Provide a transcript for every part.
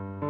Thank you.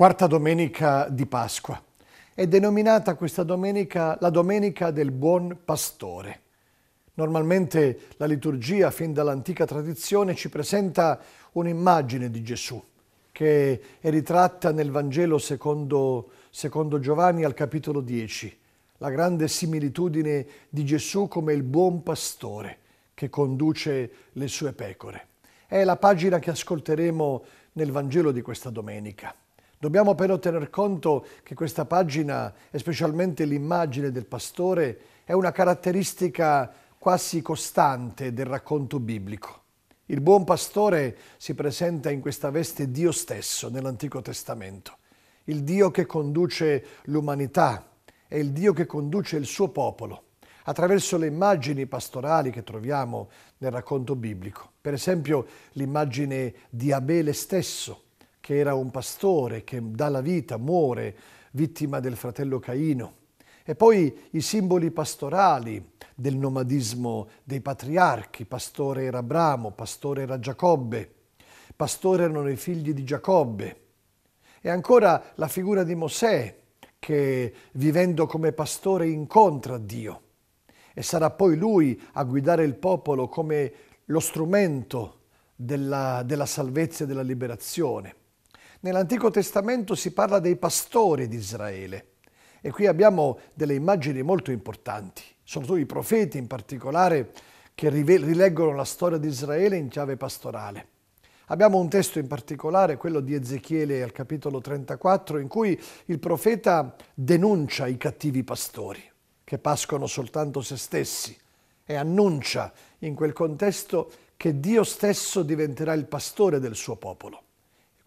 quarta domenica di Pasqua. È denominata questa domenica la domenica del buon pastore. Normalmente la liturgia, fin dall'antica tradizione, ci presenta un'immagine di Gesù che è ritratta nel Vangelo secondo, secondo Giovanni al capitolo 10, la grande similitudine di Gesù come il buon pastore che conduce le sue pecore. È la pagina che ascolteremo nel Vangelo di questa domenica. Dobbiamo però tener conto che questa pagina, e specialmente l'immagine del pastore, è una caratteristica quasi costante del racconto biblico. Il buon pastore si presenta in questa veste Dio stesso nell'Antico Testamento, il Dio che conduce l'umanità, è il Dio che conduce il suo popolo attraverso le immagini pastorali che troviamo nel racconto biblico. Per esempio l'immagine di Abele stesso, che era un pastore che dà la vita, muore, vittima del fratello Caino. E poi i simboli pastorali del nomadismo dei patriarchi, pastore era Abramo, pastore era Giacobbe, pastore erano i figli di Giacobbe. E ancora la figura di Mosè che vivendo come pastore incontra Dio e sarà poi lui a guidare il popolo come lo strumento della, della salvezza e della liberazione. Nell'Antico Testamento si parla dei pastori di Israele e qui abbiamo delle immagini molto importanti, soprattutto i profeti in particolare che rileggono la storia di Israele in chiave pastorale. Abbiamo un testo in particolare, quello di Ezechiele al capitolo 34, in cui il profeta denuncia i cattivi pastori che pascono soltanto se stessi e annuncia in quel contesto che Dio stesso diventerà il pastore del suo popolo.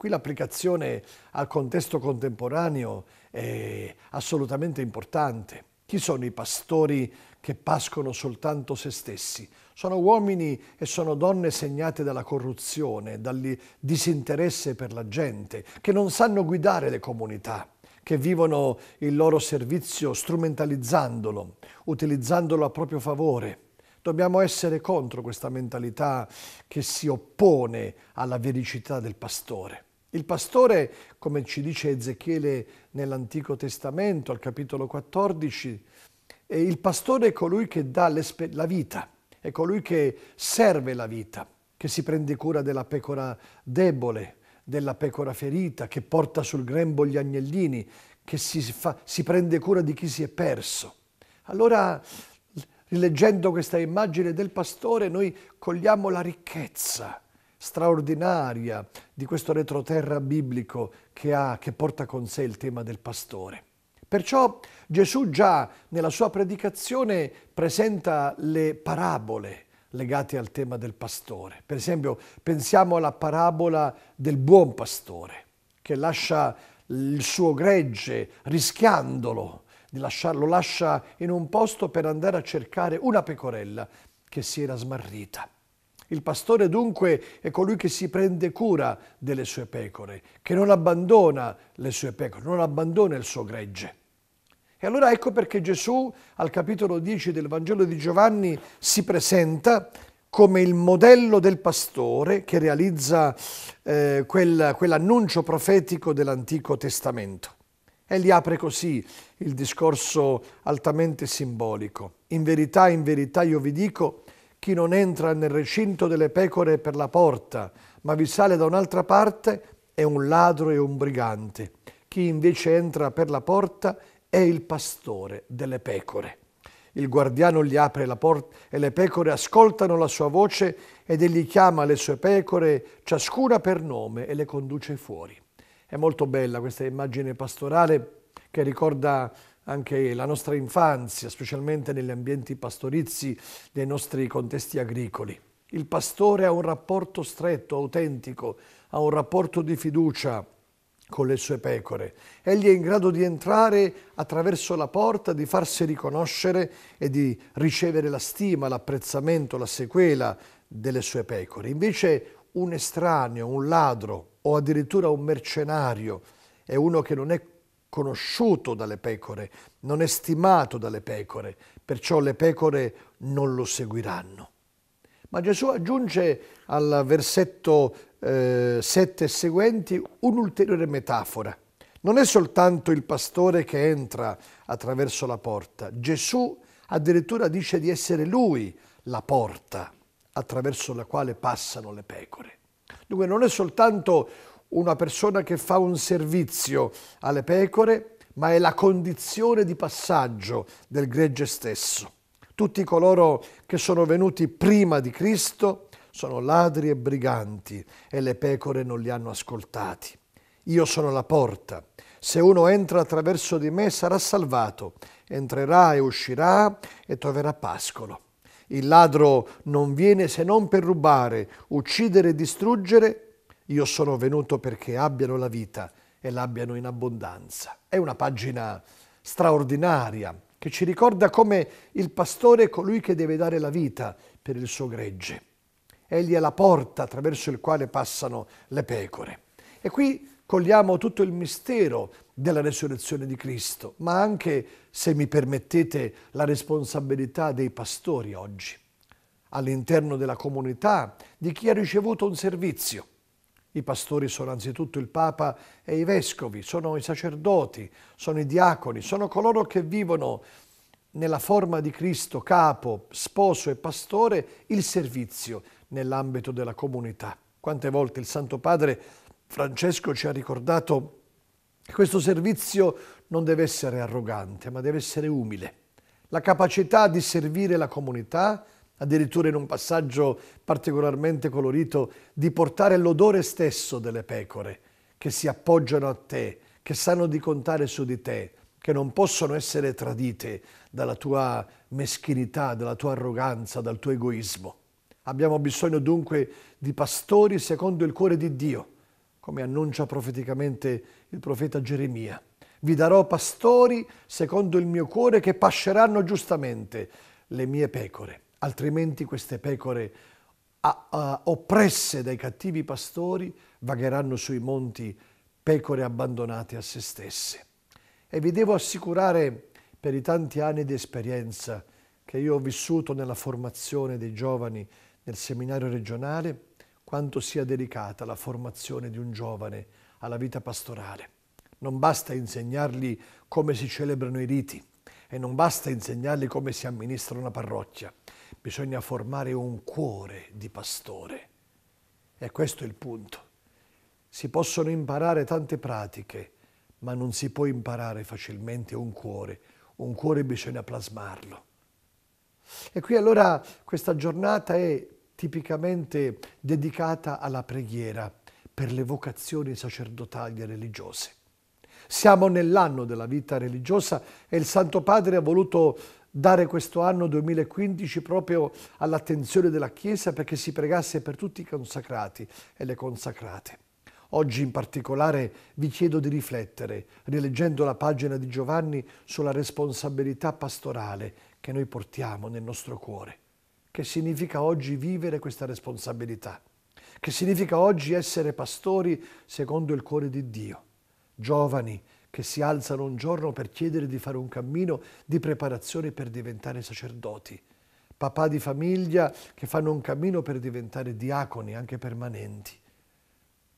Qui l'applicazione al contesto contemporaneo è assolutamente importante. Chi sono i pastori che pascono soltanto se stessi? Sono uomini e sono donne segnate dalla corruzione, dal disinteresse per la gente, che non sanno guidare le comunità che vivono il loro servizio strumentalizzandolo, utilizzandolo a proprio favore. Dobbiamo essere contro questa mentalità che si oppone alla vericità del pastore. Il pastore, come ci dice Ezechiele nell'Antico Testamento, al capitolo 14, è il pastore è colui che dà la vita, è colui che serve la vita, che si prende cura della pecora debole, della pecora ferita, che porta sul grembo gli agnellini, che si, fa, si prende cura di chi si è perso. Allora, rileggendo questa immagine del pastore, noi cogliamo la ricchezza straordinaria di questo retroterra biblico che, ha, che porta con sé il tema del pastore. Perciò Gesù già nella sua predicazione presenta le parabole legate al tema del pastore. Per esempio, pensiamo alla parabola del buon pastore che lascia il suo gregge rischiandolo, lo lascia in un posto per andare a cercare una pecorella che si era smarrita. Il pastore dunque è colui che si prende cura delle sue pecore, che non abbandona le sue pecore, non abbandona il suo gregge. E allora ecco perché Gesù al capitolo 10 del Vangelo di Giovanni si presenta come il modello del pastore che realizza eh, quel, quell'annuncio profetico dell'Antico Testamento. Egli apre così il discorso altamente simbolico. In verità, in verità io vi dico, chi non entra nel recinto delle pecore per la porta, ma vi sale da un'altra parte, è un ladro e un brigante. Chi invece entra per la porta è il pastore delle pecore. Il guardiano gli apre la porta e le pecore ascoltano la sua voce ed egli chiama le sue pecore, ciascuna per nome, e le conduce fuori. È molto bella questa immagine pastorale che ricorda anche la nostra infanzia, specialmente negli ambienti pastorizi dei nostri contesti agricoli. Il pastore ha un rapporto stretto, autentico, ha un rapporto di fiducia con le sue pecore. Egli è in grado di entrare attraverso la porta, di farsi riconoscere e di ricevere la stima, l'apprezzamento, la sequela delle sue pecore. Invece un estraneo, un ladro o addirittura un mercenario è uno che non è conosciuto dalle pecore, non è stimato dalle pecore, perciò le pecore non lo seguiranno. Ma Gesù aggiunge al versetto eh, 7 seguenti un'ulteriore metafora. Non è soltanto il pastore che entra attraverso la porta, Gesù addirittura dice di essere lui la porta attraverso la quale passano le pecore. Dunque non è soltanto una persona che fa un servizio alle pecore, ma è la condizione di passaggio del gregge stesso. Tutti coloro che sono venuti prima di Cristo sono ladri e briganti e le pecore non li hanno ascoltati. Io sono la porta. Se uno entra attraverso di me sarà salvato, entrerà e uscirà e troverà pascolo. Il ladro non viene se non per rubare, uccidere e distruggere, io sono venuto perché abbiano la vita e l'abbiano in abbondanza. È una pagina straordinaria che ci ricorda come il pastore è colui che deve dare la vita per il suo gregge. Egli è la porta attraverso il quale passano le pecore. E qui cogliamo tutto il mistero della resurrezione di Cristo, ma anche, se mi permettete, la responsabilità dei pastori oggi, all'interno della comunità, di chi ha ricevuto un servizio. I pastori sono anzitutto il Papa e i vescovi, sono i sacerdoti, sono i diaconi, sono coloro che vivono nella forma di Cristo, capo, sposo e pastore, il servizio nell'ambito della comunità. Quante volte il Santo Padre Francesco ci ha ricordato che questo servizio non deve essere arrogante, ma deve essere umile. La capacità di servire la comunità addirittura in un passaggio particolarmente colorito, di portare l'odore stesso delle pecore che si appoggiano a te, che sanno di contare su di te, che non possono essere tradite dalla tua meschinità, dalla tua arroganza, dal tuo egoismo. Abbiamo bisogno dunque di pastori secondo il cuore di Dio, come annuncia profeticamente il profeta Geremia. Vi darò pastori secondo il mio cuore che pasceranno giustamente le mie pecore altrimenti queste pecore oppresse dai cattivi pastori vagheranno sui monti pecore abbandonate a se stesse. E vi devo assicurare per i tanti anni di esperienza che io ho vissuto nella formazione dei giovani nel seminario regionale, quanto sia delicata la formazione di un giovane alla vita pastorale. Non basta insegnargli come si celebrano i riti e non basta insegnargli come si amministra una parrocchia bisogna formare un cuore di pastore. E questo è il punto. Si possono imparare tante pratiche, ma non si può imparare facilmente un cuore. Un cuore bisogna plasmarlo. E qui allora questa giornata è tipicamente dedicata alla preghiera per le vocazioni sacerdotali e religiose. Siamo nell'anno della vita religiosa e il Santo Padre ha voluto dare questo anno 2015 proprio all'attenzione della Chiesa perché si pregasse per tutti i consacrati e le consacrate. Oggi in particolare vi chiedo di riflettere, rileggendo la pagina di Giovanni, sulla responsabilità pastorale che noi portiamo nel nostro cuore. Che significa oggi vivere questa responsabilità? Che significa oggi essere pastori secondo il cuore di Dio? Giovani, che si alzano un giorno per chiedere di fare un cammino di preparazione per diventare sacerdoti, papà di famiglia che fanno un cammino per diventare diaconi, anche permanenti,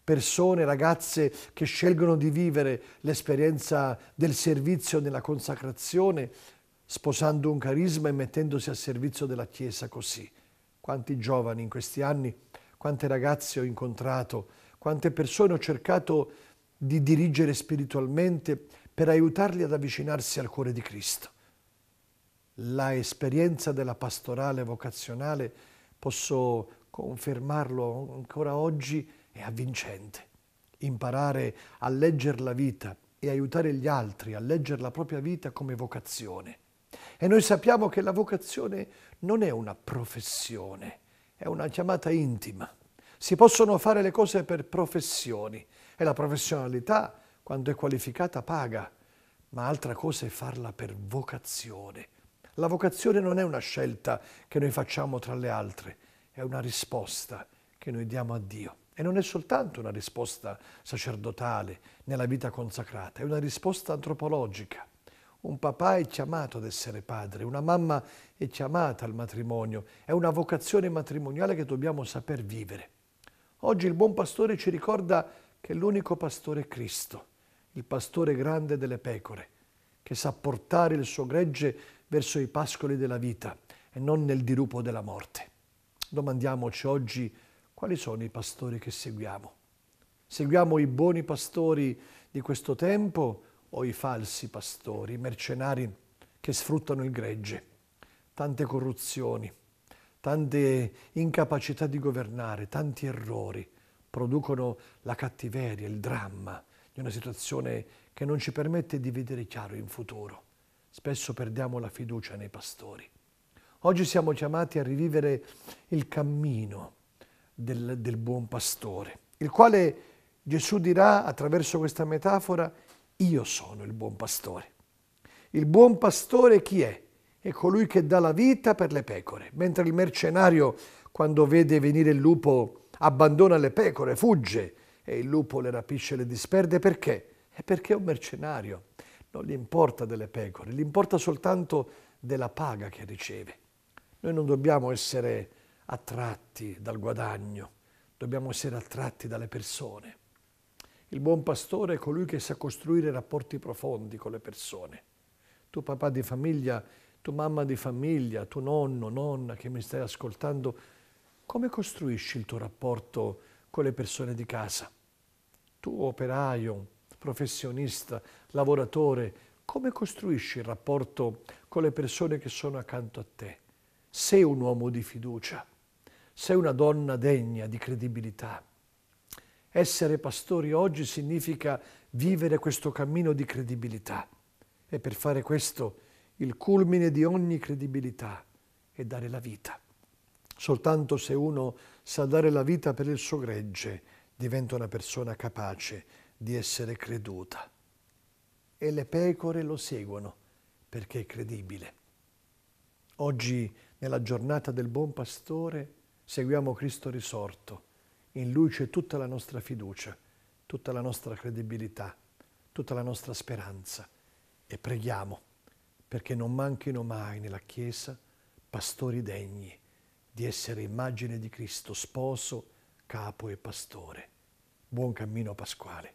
persone, ragazze che scelgono di vivere l'esperienza del servizio nella consacrazione, sposando un carisma e mettendosi al servizio della Chiesa così. Quanti giovani in questi anni, quante ragazze ho incontrato, quante persone ho cercato di di dirigere spiritualmente per aiutarli ad avvicinarsi al cuore di Cristo. La esperienza della pastorale vocazionale, posso confermarlo ancora oggi, è avvincente. Imparare a leggere la vita e aiutare gli altri a leggere la propria vita come vocazione. E noi sappiamo che la vocazione non è una professione, è una chiamata intima. Si possono fare le cose per professioni, e la professionalità, quando è qualificata, paga, ma altra cosa è farla per vocazione. La vocazione non è una scelta che noi facciamo tra le altre, è una risposta che noi diamo a Dio. E non è soltanto una risposta sacerdotale nella vita consacrata, è una risposta antropologica. Un papà è chiamato ad essere padre, una mamma è chiamata al matrimonio, è una vocazione matrimoniale che dobbiamo saper vivere. Oggi il buon pastore ci ricorda che l'unico pastore è Cristo, il pastore grande delle pecore, che sa portare il suo gregge verso i pascoli della vita e non nel dirupo della morte. Domandiamoci oggi quali sono i pastori che seguiamo. Seguiamo i buoni pastori di questo tempo o i falsi pastori, i mercenari che sfruttano il gregge? Tante corruzioni, tante incapacità di governare, tanti errori, producono la cattiveria, il dramma di una situazione che non ci permette di vedere chiaro in futuro. Spesso perdiamo la fiducia nei pastori. Oggi siamo chiamati a rivivere il cammino del, del buon pastore, il quale Gesù dirà attraverso questa metafora, io sono il buon pastore. Il buon pastore chi è? È colui che dà la vita per le pecore, mentre il mercenario, quando vede venire il lupo, abbandona le pecore, fugge e il lupo le rapisce e le disperde perché? È perché è un mercenario. Non gli importa delle pecore, gli importa soltanto della paga che riceve. Noi non dobbiamo essere attratti dal guadagno, dobbiamo essere attratti dalle persone. Il buon pastore è colui che sa costruire rapporti profondi con le persone. Tu papà di famiglia, tu mamma di famiglia, tu nonno, nonna che mi stai ascoltando, come costruisci il tuo rapporto con le persone di casa? Tu operaio, professionista, lavoratore, come costruisci il rapporto con le persone che sono accanto a te? Sei un uomo di fiducia, sei una donna degna di credibilità. Essere pastori oggi significa vivere questo cammino di credibilità e per fare questo il culmine di ogni credibilità è dare la vita. Soltanto se uno sa dare la vita per il suo gregge, diventa una persona capace di essere creduta. E le pecore lo seguono perché è credibile. Oggi, nella giornata del buon pastore, seguiamo Cristo risorto. In Lui c'è tutta la nostra fiducia, tutta la nostra credibilità, tutta la nostra speranza. E preghiamo perché non manchino mai nella Chiesa pastori degni di essere immagine di Cristo, sposo, capo e pastore. Buon cammino pasquale.